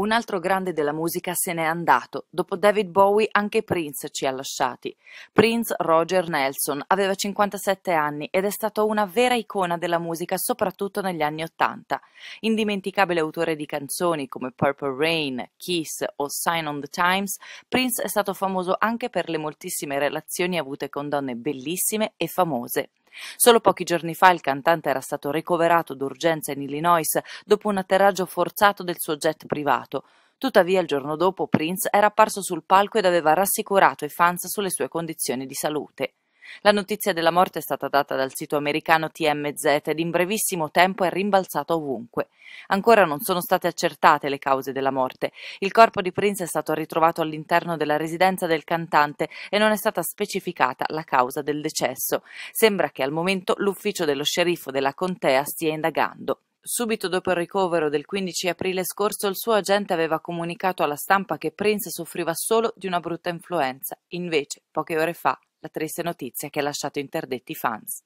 Un altro grande della musica se n'è andato, dopo David Bowie anche Prince ci ha lasciati. Prince Roger Nelson aveva 57 anni ed è stato una vera icona della musica soprattutto negli anni 80. Indimenticabile autore di canzoni come Purple Rain, Kiss o Sign on the Times, Prince è stato famoso anche per le moltissime relazioni avute con donne bellissime e famose. Solo pochi giorni fa il cantante era stato ricoverato d'urgenza in Illinois dopo un atterraggio forzato del suo jet privato. Tuttavia il giorno dopo Prince era apparso sul palco ed aveva rassicurato i fans sulle sue condizioni di salute. La notizia della morte è stata data dal sito americano TMZ ed in brevissimo tempo è rimbalzata ovunque. Ancora non sono state accertate le cause della morte. Il corpo di Prince è stato ritrovato all'interno della residenza del cantante e non è stata specificata la causa del decesso. Sembra che al momento l'ufficio dello sceriffo della contea stia indagando. Subito dopo il ricovero del 15 aprile scorso, il suo agente aveva comunicato alla stampa che Prince soffriva solo di una brutta influenza. Invece, poche ore fa, la triste notizia che ha lasciato interdetti i fans.